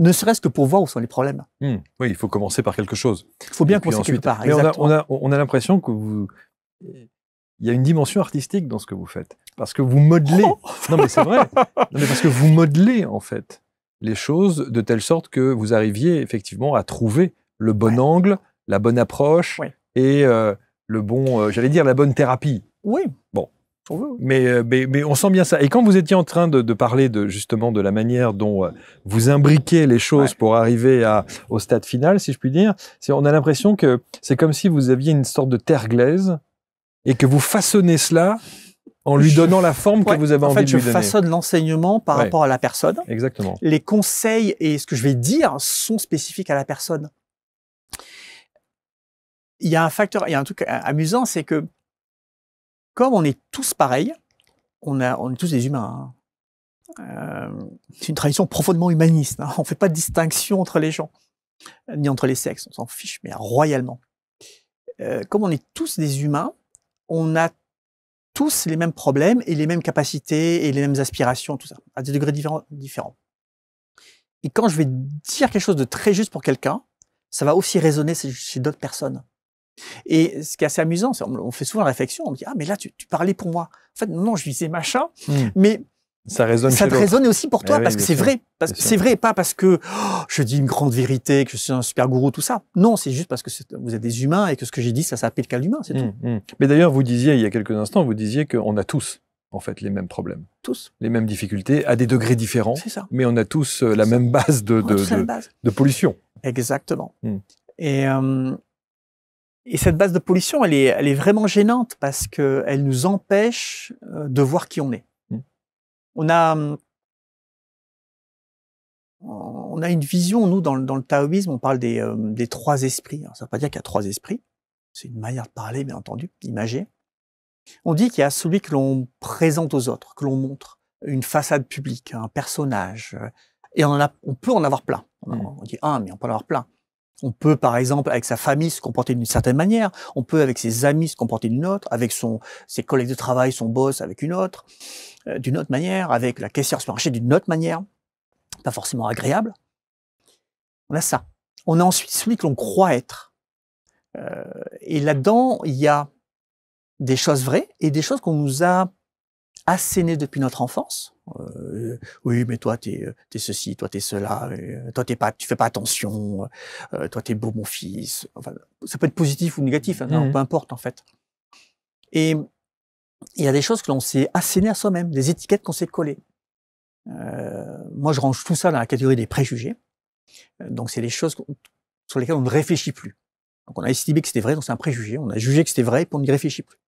Ne serait-ce que pour voir où sont les problèmes. Hmm, oui, il faut commencer par quelque chose. Il faut bien commencer ensuite, quelque on a, l'impression que vous, il y a une dimension artistique dans ce que vous faites. Parce que vous modelez. Oh non, mais c'est vrai. Non, mais parce que vous modelez, en fait, les choses de telle sorte que vous arriviez effectivement à trouver le bon angle, la bonne approche et euh, le bon, euh, j'allais dire, la bonne thérapie. Oui. Bon. Mais, euh, mais, mais, on sent bien ça. Et quand vous étiez en train de, parler de, justement de la manière dont vous imbriquez les choses pour arriver à, au stade final, si je puis dire, on a l'impression que c'est comme si vous aviez une sorte de terre glaise et que vous façonnez cela en lui donnant la forme que vous avez envie de lui donner. En fait, je façonne l'enseignement par rapport à la personne. Exactement. Les conseils et ce que je vais dire sont spécifiques à la personne il y a un facteur, il y a un truc euh, amusant, c'est que comme on est tous pareils, on, est tous des humains. Hein. Euh, c'est une tradition profondément humaniste. Hein. On ne fait pas de distinction entre les gens, ni entre les sexes. On s'en fiche, mais royalement. Euh, comme on est tous des humains, on a tous les mêmes problèmes et les mêmes capacités et les mêmes aspirations, tout ça, à des degrés différents. Et quand je vais dire quelque chose de très juste pour quelqu'un, ça va aussi résonner chez d'autres personnes. Et ce qui est assez amusant, c'est on, fait souvent la réflexion, on dit ah mais là tu, parlais pour moi. En fait non, je disais machin, hmm. mais ça résonne. Ça te résonne aussi pour eh toi parce que c'est vrai, parce que c'est vrai, pas parce que oh, je dis une grande vérité, que je suis un super gourou, tout ça. Non, c'est juste parce que vous êtes des humains et que ce que j'ai dit, ça s'appelle qu'à l'humain, c'est hmm, tout. Hmm. Mais d'ailleurs, vous disiez il y a quelques instants, vous disiez qu'on a tous en fait les mêmes problèmes, tous les mêmes difficultés à des degrés différents. Ça. Mais on a tous euh, la même base de de, pollution. Exactement. Et euh, et cette base de pollution, elle est, elle est vraiment gênante parce qu'elle nous empêche euh, de voir qui on est. Mmh. On a, hum, on a une vision, nous, dans, le, taoïsme, on parle des, hum, trois esprits. ça ne veut pas dire qu'il y a trois esprits. C'est une manière de parler, bien entendu, imagée. On dit qu'il y a celui que l'on présente aux autres, que l'on montre, une façade publique, un personnage. Euh, et on, on peut en avoir plein. On, mmh. on dit, ah, mais on peut en avoir plein. On peut, par exemple, avec sa famille se comporter d'une certaine manière. On peut, avec ses amis, se comporter d'une autre. Avec son, ses collègues de travail, son boss, avec une autre, euh, d'une autre manière. Avec la caissière sur marché, d'une autre manière. Pas forcément agréable. On a ça. On a ensuite celui que l'on croit être. Euh, et là-dedans, il y a des choses vraies et des choses qu'on nous a assénées depuis notre enfance euh, oui, mais toi, t'es euh, es ceci, toi, t'es cela, euh, toi, t'es pas, tu fais pas attention, euh, euh, toi, t'es beau, mon fils. Enfin, ça peut être positif ou négatif, hein, mmh. peu importe, en fait. Et il y a des choses que l'on s'est asséné à soi-même, des étiquettes qu'on s'est collées. moi, je range tout ça dans la catégorie des préjugés. Donc, c'est des choses sur lesquelles on ne réfléchit plus. Donc, on a estimé que c'était vrai, donc c'est un préjugé. On a jugé que c'était vrai, puis on n'y réfléchit plus.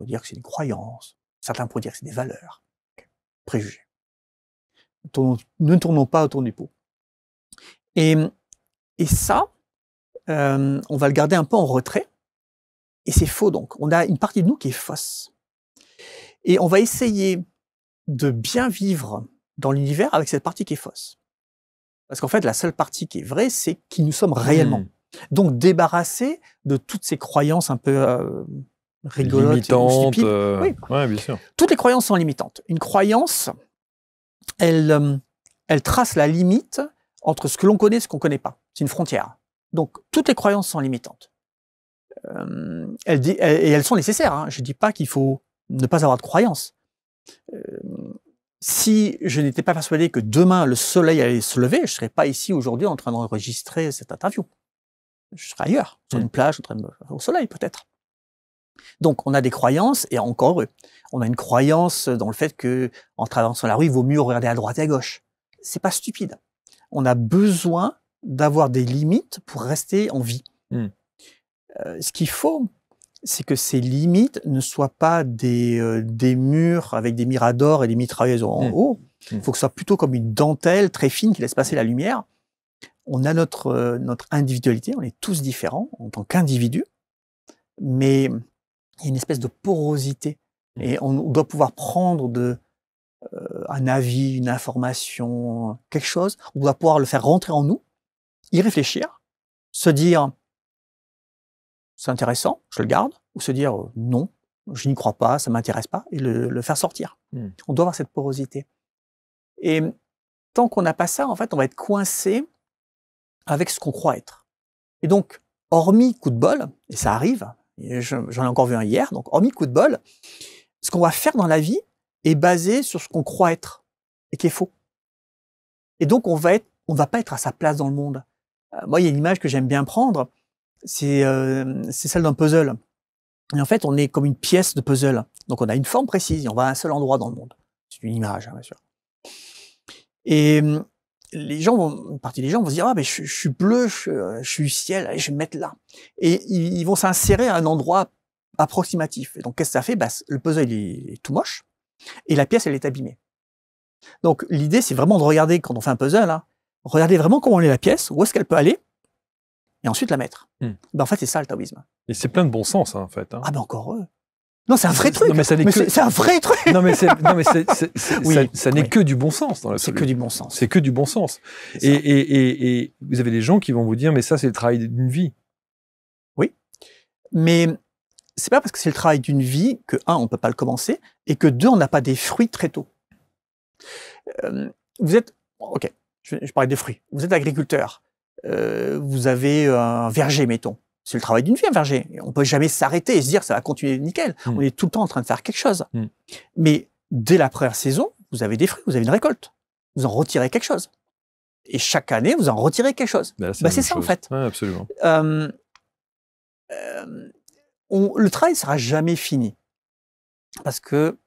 On peut dire que c'est une croyance. Certains pourraient dire que c'est des valeurs préjugés. Ne tournons pas autour du pot. Et, ça, euh, on va le garder un peu en retrait. Et c'est faux donc. On a une partie de nous qui est fausse. Et on va essayer de bien vivre dans l'univers avec cette partie qui est fausse. Parce qu'en fait, la seule partie qui est vraie, c'est qui nous sommes réellement. Mmh. Donc débarrasser de toutes ces croyances un peu euh, rigolote euh, bien sûr. Toutes les croyances sont limitantes. Une croyance, elle, euh, elle trace la limite entre ce que l'on connaît et ce qu'on ne connaît pas. C'est une frontière. Donc, toutes les croyances sont limitantes. Euh, dit, et elles sont nécessaires. Hein. Je ne dis pas qu'il faut ne pas avoir de croyance. Euh, si je n'étais pas persuadé que demain le soleil allait se lever, je ne serais pas ici aujourd'hui en train d'enregistrer cette interview. Je serais ailleurs, sur mmh. une plage, en train au soleil peut-être. Donc on a des croyances, et encore eux, on a une croyance dans le fait que en traversant la rue, il vaut mieux regarder à droite et à gauche. C'est pas stupide. On a besoin d'avoir des limites pour rester en vie. Hmm. Euh, ce qu'il faut, c'est que ces limites ne soient pas des, euh, murs avec des miradors et des mitrailleuses en hmm. haut. Hmm. Il faut que ce soit plutôt comme une dentelle très fine qui laisse passer la lumière. On a notre, euh, notre individualité, on est tous différents en tant qu'individus, mais il y a une espèce de porosité. Mmh. Et on doit pouvoir prendre de, euh, un avis, une information, quelque chose. On doit pouvoir le faire rentrer en nous, y réfléchir, se dire c'est intéressant, je le garde, ou se dire euh, non, je n'y crois pas, ça m'intéresse pas, et le, faire sortir. Mmh. On doit avoir cette porosité. Et tant qu'on n'a pas ça, en fait, on va être coincé avec ce qu'on croit être. Et donc, hormis coup de bol, et ça arrive, j'en ai encore vu un hier, donc hormis coup de bol, ce qu'on va faire dans la vie est basé sur ce qu'on croit être et qui est faux. Et donc on va être, on va pas être à sa place dans le monde. Euh, moi, il y a une image que j'aime bien prendre, c'est euh, celle d'un puzzle. Et en fait, on est comme une pièce de puzzle. Donc on a une forme précise et on va à un seul endroit dans le monde. C'est une image, hein, bien sûr. Et les gens vont, une partie des gens vont se dire ah mais je, suis bleu, je, suis ciel, allez, je vais me mettre là. Et ils, vont s'insérer à un endroit approximatif. Et donc qu'est-ce que ça fait Bah le puzzle est tout moche et la pièce elle est abîmée. Donc l'idée c'est vraiment de regarder quand on fait un puzzle, hein, regarder vraiment comment est la pièce, où est-ce qu'elle peut aller, et ensuite la mettre. Ben, en fait c'est ça le taoïsme. Et c'est plein de bon sens hein, en fait. Hein. Ah ben encore eux. Non, c'est un vrai truc. mais ça que... C'est un vrai truc. Non, mais, non, mais ça, n'est que du bon sens. C'est que du bon sens. C'est que du bon sens. Et, et, et, vous avez des gens qui vont vous dire, mais ça, c'est le travail d'une vie. Oui. Mais c'est pas parce que c'est le travail d'une vie que, un, on peut pas le commencer, et que, deux, on n'a pas des fruits très tôt. Euh, vous êtes. Ok, je, je parlais des fruits. Vous êtes agriculteur. Euh, vous avez un verger, mettons c'est le travail d'une vie, un hein, verger. On peut jamais s'arrêter et se dire ça va continuer nickel. Mm. On est tout le temps en train de faire quelque chose. Mm. Mais dès la première saison, vous avez des fruits, vous avez une récolte. Vous en retirez quelque chose. Et chaque année, vous en retirez quelque chose. Bah, c'est bah, ça, en fait. Ouais, absolument. Euh, euh, le travail ne sera jamais fini. Parce que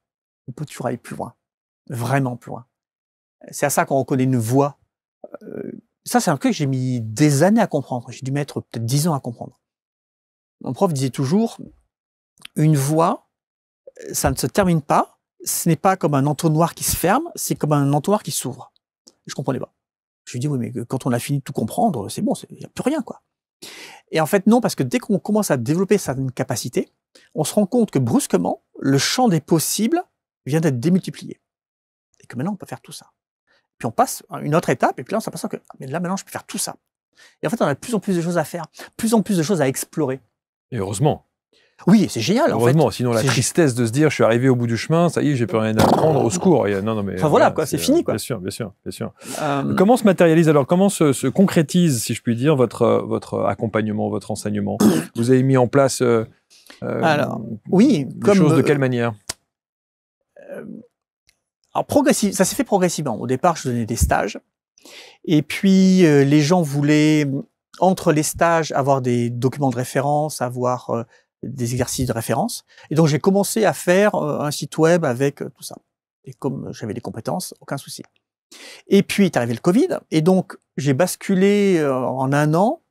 on peut toujours aller plus loin. Vraiment plus loin. C'est à ça qu'on reconnaît une voie. Euh, ça, c'est un truc que j'ai mis des années à comprendre. J'ai dû mettre peut-être dix ans à comprendre. Mon prof disait toujours, une voie, ça ne se termine pas, ce n'est pas comme un entonnoir qui se ferme, c'est comme un entonnoir qui s'ouvre. Je comprenais pas. Je lui dis, oui, mais quand on a fini de tout comprendre, c'est bon, il n'y a plus rien, quoi. Et en fait, non, parce que dès qu'on commence à développer sa capacité, on se rend compte que brusquement, le champ des possibles vient d'être démultiplié. Et que maintenant, on peut faire tout ça. Puis on passe à une autre étape, et puis là, on s'aperçoit que ah, mais là, maintenant, je peux faire tout ça. Et en fait, on a de plus en plus de choses à faire, plus en plus de choses à explorer. Et heureusement. Oui, c'est génial. Heureusement, sinon la tristesse de se dire, je suis arrivé au bout du chemin, ça y est, j'ai plus rien à prendre, au secours. Euh, non, non, mais, enfin voilà, quoi, c'est fini, quoi. Bien sûr, bien sûr, sûr. Euh, comment se matérialise alors Comment se, concrétise, si je puis dire, votre euh, votre accompagnement, votre enseignement Vous avez mis en place. alors, oui. comme, de quelle manière alors, ça s'est fait progressivement. Au départ, je donnais des stages. Et puis, les gens voulaient entre les stages, avoir des documents de référence, avoir euh, des exercices de référence. Et donc j'ai commencé à faire euh, un site web avec euh, tout ça. Et comme j'avais les compétences, aucun souci. Et puis est arrivé le Covid, et donc j'ai basculé en un an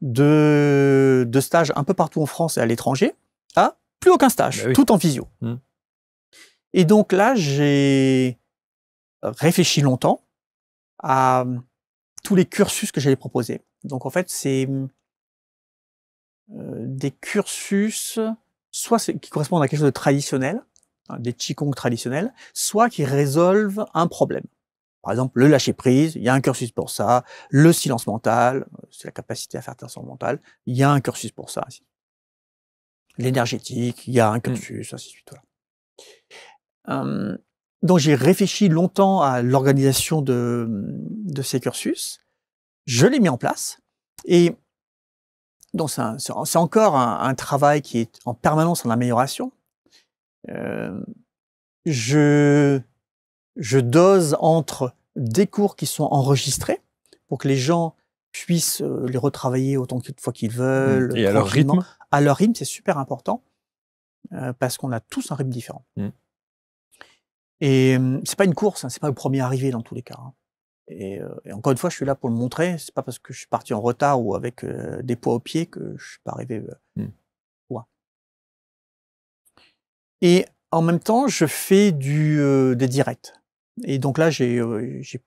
de, de stages un peu partout en France et à l'étranger à plus aucun stage, bah tout en visio. Mmh. Et donc là, j'ai réfléchi longtemps à tous les cursus que j'allais proposer. Donc en fait, c'est mmh, des cursus, soit qui correspondent à quelque chose de traditionnel, hein, des qigong traditionnels, soit qui résolvent un problème. Par exemple, le lâcher prise, il y a un cursus pour ça. Le silence mental, c'est la capacité à faire silence mentale, il y a un cursus pour ça. L'énergétique, il y a un mmh. cursus, ainsi de suite. donc j'ai réfléchi longtemps à l'organisation de, mmh, de ces cursus je l'ai mis en place. Et donc c'est encore un, travail qui est en permanence en amélioration. Euh, je, dose entre des cours qui sont enregistrés pour que les gens puissent euh, les retravailler autant de fois qu'ils veulent. Mmh. Et à leur rythme À leur rythme, c'est super important euh, parce qu'on a tous un rythme différent. Mmh. Et ce mmh, c'est pas une course, hein, ce n'est pas le premier arrivé dans tous les cas. Hein. Et, encore une fois, je suis là pour le montrer. C'est pas parce que je suis parti en retard ou avec des poids aux pieds que je suis pas arrivé mmh. Et en même temps, je fais du, des directs. Et donc là, j'ai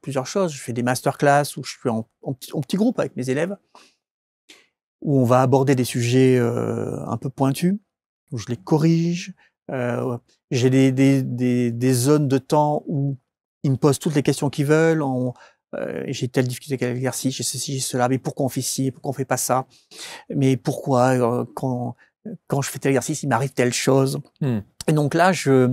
plusieurs choses. Je fais des masterclass où je suis en, petit groupe avec mes élèves, où on va aborder des sujets un peu pointus, où je les corrige. j'ai des, zones de temps où ils me posent toutes les questions qu'ils veulent. Euh, j'ai telle difficulté avec l'exercice, j'ai ceci, j'ai cela, mais pourquoi on fait ci, pourquoi on fait pas ça Mais pourquoi euh, quand, quand je fais tel exercice, il m'arrive telle chose hmm. Et donc là, je,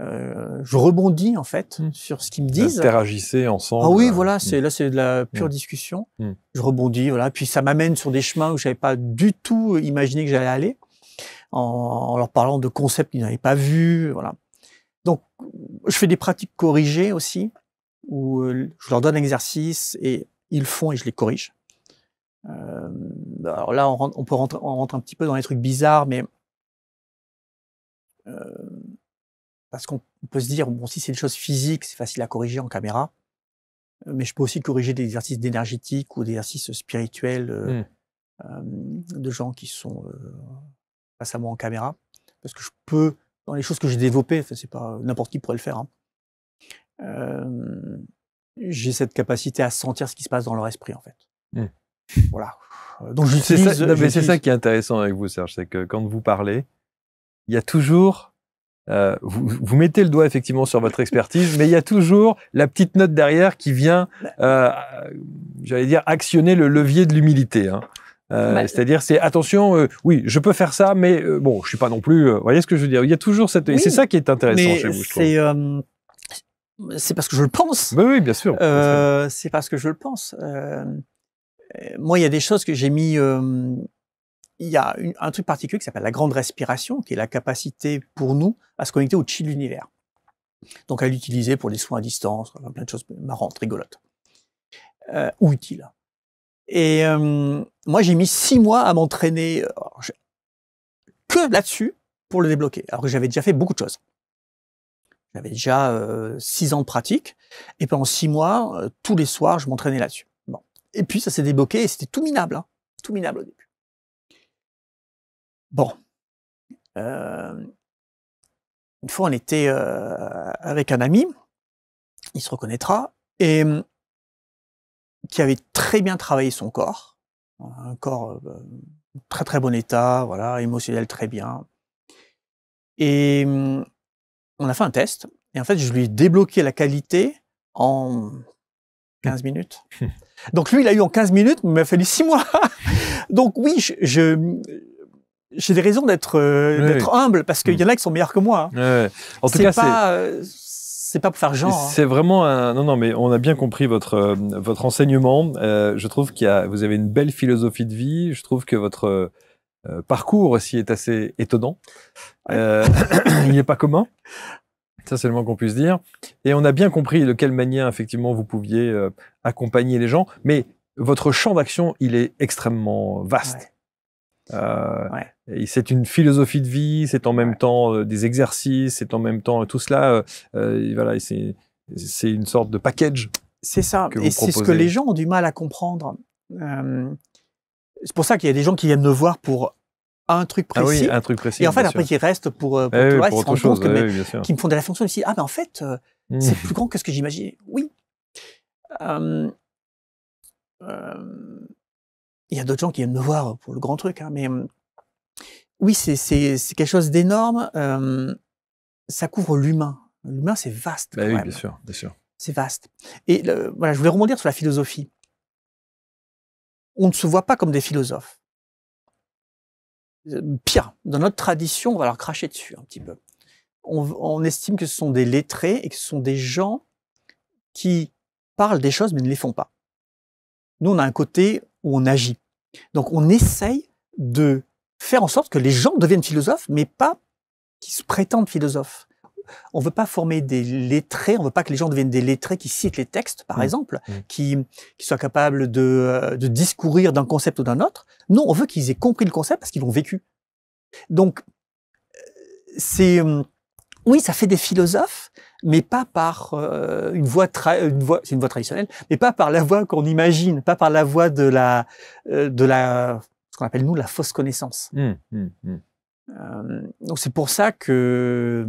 euh, je rebondis en fait hmm. sur ce qu'ils me disent. Interagissez ensemble. Ah oui, voilà, hmm. c'est là c'est de la pure discussion. Je rebondis, voilà, puis ça m'amène sur des chemins où j'avais pas du tout imaginé que j'allais aller, en, en, leur parlant de concepts qu'ils n'avaient pas vus, voilà. Donc, je fais des pratiques corrigées aussi, où euh, je leur donne un exercice et ils font et je les corrige. Euh, alors là, on, rentre, peut rentrer, rentre un petit peu dans les trucs bizarres, mais euh, parce qu'on peut se dire, bon, si c'est des choses physiques, c'est facile à corriger en caméra, mais je peux aussi corriger des exercices d'énergétique ou des exercices spirituels hmm. de gens qui sont face à moi en caméra, parce que je peux dans les choses que j'ai développées, c'est pas n'importe qui pourrait le faire. Hein. j'ai cette capacité à sentir ce qui se passe dans leur esprit, en fait. Mmh. Voilà. Euh, donc C'est ça, qui est intéressant avec vous, Serge, c'est que quand vous parlez, il y a toujours. Euh, vous, mettez le doigt effectivement sur votre expertise, mais il y a toujours la petite note derrière qui vient, bah euh, j'allais dire, actionner le levier de l'humilité. Hein. Euh, bah, c'est-à-dire, c'est attention, euh, oui, je peux faire ça, mais euh, bon, je suis pas non plus. vous voyez ce que je veux dire Il y a toujours cette. Et c'est ça qui est intéressant chez vous, je C'est parce que je le pense. Bah oui, bien sûr. c'est parce que je le pense. moi, il y a des choses que j'ai mis. il y a un truc particulier qui s'appelle la grande respiration, qui est la capacité pour nous à se connecter au chi de l'univers. Donc, à l'utiliser pour les soins à distance, plein de choses marrantes, rigolotes, ou utiles. Et moi, j'ai mis six mois à m'entraîner euh, que là-dessus pour le débloquer, alors que j'avais déjà fait beaucoup de choses. J'avais déjà euh, six ans de pratique, et pendant six mois, euh, tous les soirs, je m'entraînais là-dessus. Bon. Et puis, ça s'est débloqué, et c'était tout minable, hein. tout minable au début. Bon. Une fois, on était avec un ami, il se reconnaîtra, et hum, qui avait très bien travaillé son corps, un corps euh, très très bon état, voilà, émotionnel très bien. Et mmh, on a fait un test, et en fait, je lui ai débloqué la qualité en 15 minutes. Donc lui, il a eu en 15 minutes, mais il m'a fallu 6 mois. Donc oui, je, j'ai des raisons d'être euh, humble parce qu'il y mmh. en a qui sont meilleurs que moi. Hein. en tout cas, pas, euh, c'est pas pour faire genre. Hein. C'est vraiment un. Non, non, mais on a bien compris votre, euh, votre enseignement. Euh, je trouve qu'il Vous avez une belle philosophie de vie. Je trouve que votre euh, parcours aussi est assez étonnant. Euh, il est pas commun. Ça, c'est le moins qu'on puisse dire. Et on a bien compris de quelle manière, effectivement, vous pouviez accompagner les gens. Mais votre champ d'action, il est extrêmement vaste. Euh, c'est une philosophie de vie, c'est en même temps euh, des exercices, c'est en même temps euh, tout cela. voilà, c'est une sorte de package. C'est ça, et c'est ce que les gens ont du mal à comprendre. c'est pour ça qu'il y a des gens qui viennent me voir pour un truc ah précis. un truc Et en fait, après, ils restent pour, pour, eh reste, pour eh qui me font de la fonction aussi. Ah, mais en fait, mmh. c'est plus grand que ce que j'imaginais. Oui. Euh, il y a d'autres gens qui viennent me voir pour le grand truc, hein, mais mmh, oui, c'est quelque chose d'énorme. ça couvre l'humain. L'humain, c'est vaste. Bah oui, bien sûr, bien sûr. C'est vaste. Et voilà, je voulais rebondir sur la philosophie. On ne se voit pas comme des philosophes. Euh, pire, dans notre tradition, on va leur cracher dessus un petit peu. On, on estime que ce sont des lettrés et que ce sont des gens qui parlent des choses mais ne les font pas. Nous, on a un côté, où on agit. Donc on essaye de faire en sorte que les gens deviennent philosophes, mais pas qu'ils se prétendent philosophes. On ne veut pas former des lettrés, on ne veut pas que les gens deviennent des lettrés qui citent les textes, par mmh. exemple, mmh. Qui, soient capables de, euh, de discourir d'un concept ou d'un autre. Non, on veut qu'ils aient compris le concept parce qu'ils l'ont vécu. Donc, euh, c'est... Hum, oui, ça fait des philosophes, mais pas par euh, une voie, une voie c'est une voie traditionnelle, mais pas par la voie qu'on imagine, pas par la voie de la, euh, de la, ce qu'on appelle nous la fausse connaissance. Mmh, mmh, mmh. Euh, donc c'est pour ça que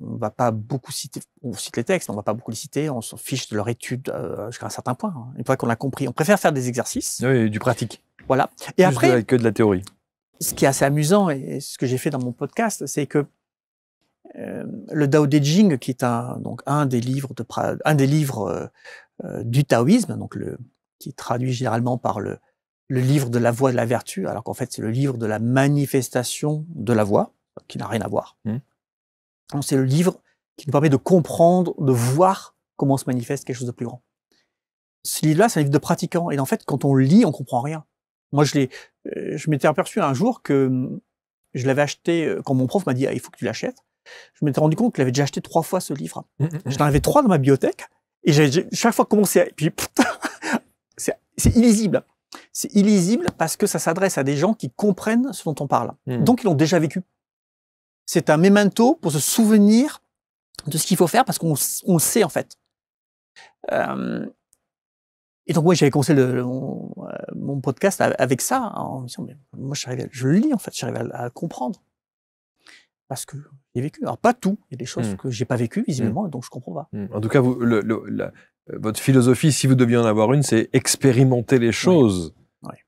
on va pas beaucoup citer, on cite les textes, on va pas beaucoup les citer, on s'en fiche de leur étude jusqu'à un certain point. Hein. une fois qu'on a compris, on préfère faire des exercices. Oui, du pratique. Voilà. Et après. que de la théorie. Ce qui est assez amusant et ce que j'ai fait dans mon podcast, c'est que euh, le Dao De Jing, qui est un, donc un des livres, de, un des livres euh, euh, du taoïsme, donc le, qui est traduit généralement par le, le livre de la voie de la vertu, alors qu'en fait c'est le livre de la manifestation de la voie, qui n'a rien à voir. Mmh. C'est le livre qui nous permet de comprendre, de voir comment se manifeste quelque chose de plus grand. Ce livre-là, c'est un livre de pratiquants. Et en fait, quand on lit, on comprend rien. Moi, je, je m'étais aperçu un jour que hum, je l'avais acheté quand mon prof m'a dit ah, il faut que tu l'achètes je m'étais rendu compte qu'il avait déjà acheté trois fois ce livre. Mmh, mmh, mmh. J'en avais trois dans ma bibliothèque et j'avais chaque fois commencé à... puis, c'est illisible. C'est illisible parce que ça s'adresse à des gens qui comprennent ce dont on parle. Donc, ils l'ont déjà vécu. C'est un memento pour se souvenir de ce qu'il faut faire parce qu'on le sait, en fait. Euh, et donc, moi, j'avais commencé euh, mon, podcast avec ça, en mais moi, je, le lis, en fait, j'arrive à, à comprendre parce que j'ai vécu. Alors, pas tout. Il y a des choses que hmm. que j'ai pas vécues, visiblement, hmm. et donc je comprends pas. Hmm. En tout cas, euh, votre philosophie, si vous deviez en avoir une, c'est expérimenter les choses.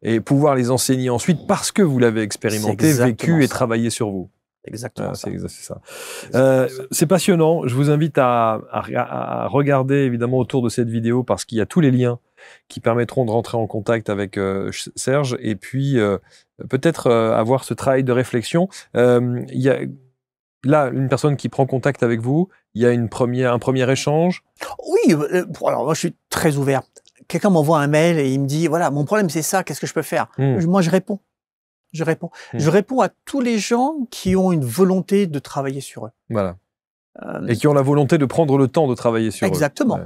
Et pouvoir les enseigner ensuite parce que vous l'avez expérimenté, vécu et travaillé sur vous. Exactement. Ah, c'est euh, ça. C'est passionnant. Je vous invite à, regarder évidemment autour de cette vidéo parce qu'il y a tous les liens qui permettront de rentrer en contact avec euh, Serge et puis peut-être avoir ce travail de réflexion. Il y a là, une personne qui prend contact avec vous, il y a un premier échange Oui, euh, euh, alors moi je suis très ouvert. Quelqu'un m'envoie un mail et il me dit, voilà, mon problème c'est ça, qu'est-ce que je peux faire hmm. Moi je réponds. Je réponds. Hmm. Je réponds à tous les gens qui ont une volonté de travailler sur eux. Voilà. Euh, et qui ont la volonté de prendre le temps de travailler sur eux. Exactement.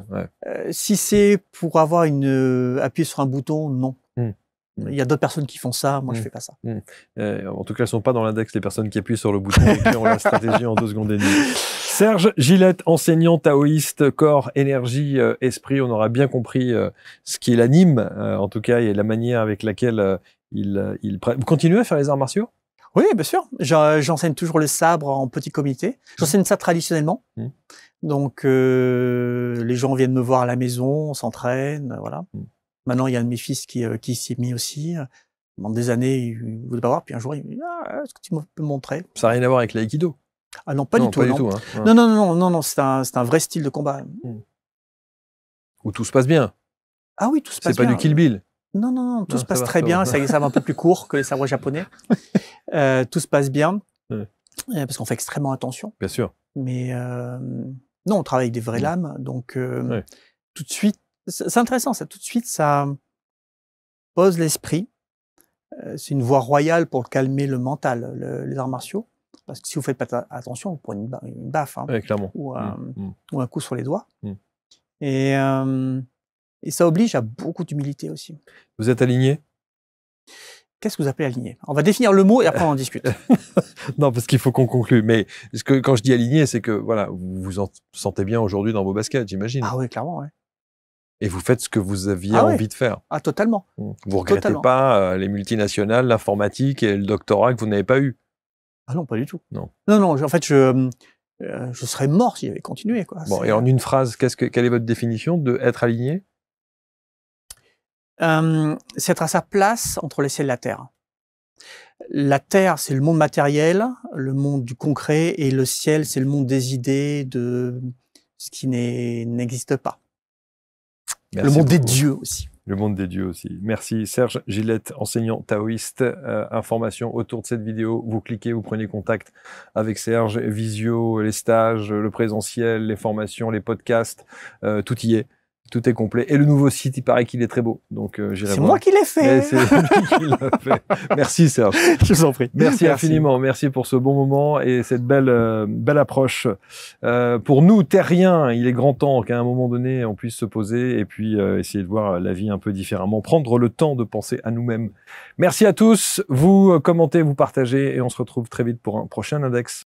si c'est pour avoir une appuyer sur un bouton, non. Hmm. Mm. Il y a d'autres personnes qui font ça, moi je ne mm. fais pas ça. Mm. Euh, en tout cas, elles sont pas dans l'index les personnes qui appuient sur le bouton et qui ont la stratégie en deux secondes et demie. Serge Gillette, enseignant taoïste, corps, énergie, euh, esprit, on aura bien compris euh, ce qui l'anime, en tout cas, et la manière avec laquelle il, il Vous continuez à faire les arts martiaux Oui, bien sûr. J'enseigne toujours le sabre en petit comité. J'enseigne ça traditionnellement. Donc, les gens viennent me voir à la maison, on s'entraîne, voilà. Maintenant, il y a un de mes fils qui, euh, qui s'y est mis aussi. Euh, pendant des années, il voulait pas voir. Puis un jour, il me dit «Ah, Est-ce que tu peux me montrer Ça n'a rien à voir avec l'aïkido. Ah non, pas du tout. Hein, non. non. non, non, c'est un, vrai style de combat. Hmm. Où tout se passe bien. Ah oui, tout se passe bien. C'est pas du Kill Bill. Non, non, tout se passe très bien. Ça, ça va un peu plus court que les sabres japonais. Euh, tout se passe bien. Parce qu'on fait extrêmement attention. Bien sûr. Mais non, on travaille avec des vraies hmm. lames. Donc tout de suite, c'est intéressant, ça tout de suite, ça pose l'esprit. Euh, c'est une voie royale pour calmer le mental, les arts martiaux. Parce que si vous faites pas attention, vous prenez une, baffe. Hein, mmh, mmh. ou, un, coup sur les doigts. Mmh. Et, euh, et, ça oblige à beaucoup d'humilité aussi. Vous êtes aligné Qu'est-ce que vous appelez aligné On va définir le mot et après on en discute. non, parce qu'il faut qu'on conclue. Mais ce que, quand je dis aligné, c'est que voilà, vous vous en sentez bien aujourd'hui dans vos baskets, j'imagine. Ah oui, clairement. Ouais et vous faites ce que vous aviez ah envie de faire. Ah, totalement. Vous ne regrettez pas euh, les multinationales, l'informatique et le doctorat que vous n'avez pas eu Ah non, pas du tout. Non, non, non en fait, je, euh, je serais mort si j'avais continué. Quoi. Bon, et en une phrase, que, quelle est votre définition de être aligné euh, C'est être à sa place entre les ciels et la terre. La terre, c'est le monde matériel, le monde du concret, et le ciel, c'est le monde des idées, de ce qui n'existe pas le monde des dieux aussi. Le monde des dieux aussi. Merci Serge Gillette, enseignant taoïste. Euh, information autour de cette vidéo. Vous cliquez, vous prenez contact avec Serge. Visio, les stages, le présentiel, les formations, les podcasts, euh, tout y est tout est complet. Et le nouveau site, il paraît qu'il est très beau. Donc, euh, C'est moi qui l'ai fait. qui l'a fait. Merci, Serge. Je vous en prie. Merci, infiniment. Merci pour ce bon moment et cette belle, euh, belle approche. Euh, pour nous, terriens, il est grand temps qu'à un moment donné, on puisse se poser et puis essayer de voir la vie un peu différemment. Prendre le temps de penser à nous-mêmes. Merci à tous. Vous commentez, vous partagez et on se retrouve très vite pour un prochain index.